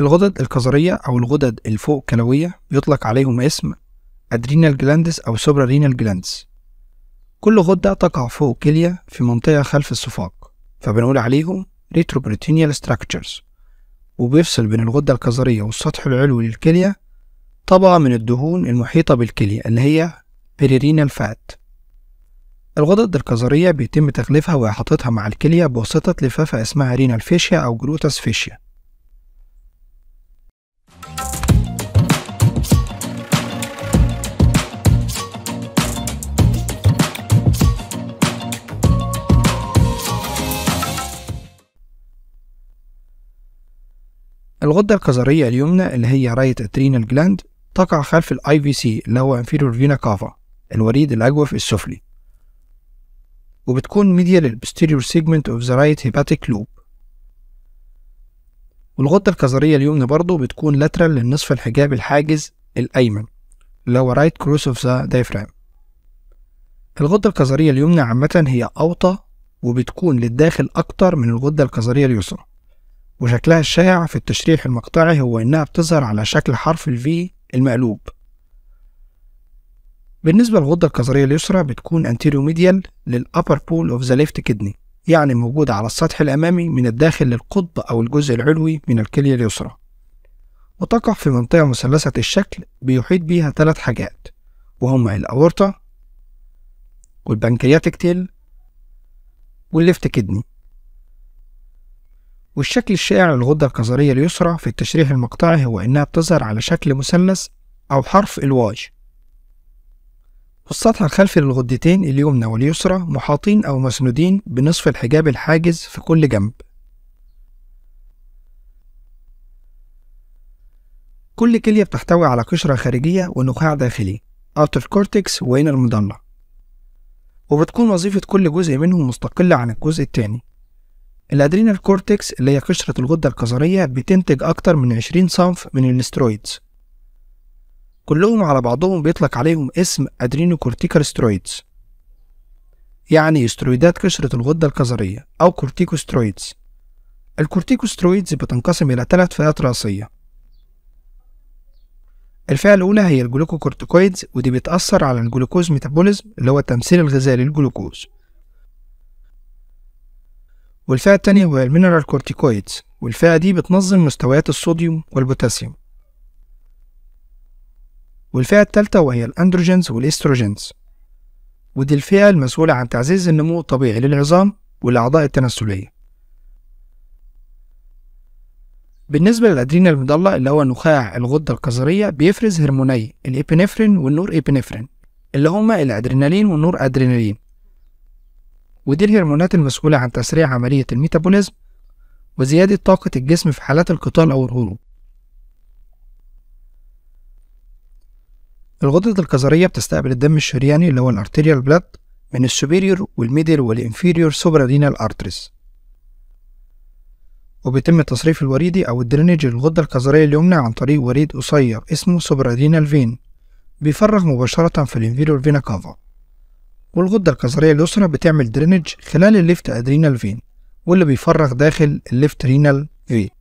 الغدد الكظرية أو الغدد الفوق كلوية بيطلق عليهم اسم أدرينال جلاندس أو سوبرا رينال جلاندس كل غدة تقع فوق كلية في منطقة خلف الصفاق فبنقول عليهم ريتروبريتينيال ستراكتشرز وبيفصل بين الغدة الكظرية والسطح العلوي للكلية طبقة من الدهون المحيطة بالكلية اللي هي بيريرينال فات الغدد الكظرية بيتم تغليفها وإحاطتها مع الكلية بواسطة لفافة اسمها رينال فيشيا أو جلوتاس فيشيا الغدة الكظرية اليمنى اللي هي راية الترينال جلاند تقع خلف الاي في سي اللي هو انفيرور فينا كافا الوريد الأجوف السفلي وبتكون ميديا للبستيريور سيجمنت اوف ذا رايت هيباتيك لوب والغدة الكظرية اليمنى برضو بتكون لاترال للنصف الحجاب الحاجز الأيمن اللي هو رايت كروس اوف ذا دايفرام الغدة الكظرية اليمنى عامة هي أوطى وبتكون للداخل أكتر من الغدة الكظرية اليسرى وشكلها الشائع في التشريح المقطعي هو إنها بتظهر على شكل حرف V المقلوب بالنسبة للغدة الكظرية اليسرى بتكون anterior medial للأبر pole of the left كدني يعني موجودة على السطح الأمامي من الداخل للقطب أو الجزء العلوي من الكلية اليسرى وتقع في منطقة مثلثة الشكل بيحيط بيها ثلاث حاجات وهما الأورطة والبنكرياتيك تيل والليفت كدني والشكل الشائع للغدة الكظرية اليسرى في التشريح المقطعي هو إنها بتظهر على شكل مثلث أو حرف الواي والسطح الخلفي للغدتين اليمنى واليسرى محاطين أو مسنودين بنصف الحجاب الحاجز في كل جنب كل كلية بتحتوي على قشرة خارجية ونخاع داخلي outer cortex وين medulla وبتكون وظيفة كل جزء منهم مستقلة عن الجزء التاني الادرينال كورتكس اللي هي قشرة الغدة الكظرية بتنتج أكتر من 20 صنف من الاسترويدز كلهم على بعضهم بيطلق عليهم اسم أدرينو كورتيكال سترويدز يعني استرويدات قشرة الغدة الكظرية أو كورتيكوسترويدز الكورتيكوسترويدز بتنقسم إلى ثلاث فئات رئيسية الفئة الأولى هي الجلوكوكورتيكويدز ودي بتأثر على الجلوكوز ميتابوليزم اللي هو التمثيل الغذائي للجلوكوز والفئة التانية هو المينرال كورتيكويدز والفئة دي بتنظم مستويات الصوديوم والبوتاسيوم والفئة التالتة وهي الأندروجينز والإستروجينز ودي الفئة المسؤولة عن تعزيز النمو الطبيعي للعظام والأعضاء التناسلية بالنسبة للأدرينال المضلة اللي هو نخاع الغدة القذرية بيفرز هرموني الإبنفرين والنور إبنفرين اللي هما الأدرينالين والنور أدرينالين ودي الهرمونات المسؤولة عن تسريع عملية الميتابوليزم وزيادة طاقة الجسم في حالات القتال أو الهروب الغدة الكظرية بتستقبل الدم الشرياني اللي هو الارتيريال بلاد من السوبيريور والميدل والانفيريور سوبرادينال أرتريس وبيتم التصريف الوريدي أو الدرينج للغدة الكظرية اليمنى عن طريق وريد قصير اسمه سوبرادينال فين بيفرغ مباشرة في الانفيريور فينا كافا والغدة الكظرية اليسرى بتعمل درينج خلال الليفت ادرينال فين واللي بيفرغ داخل الليفت رينال فين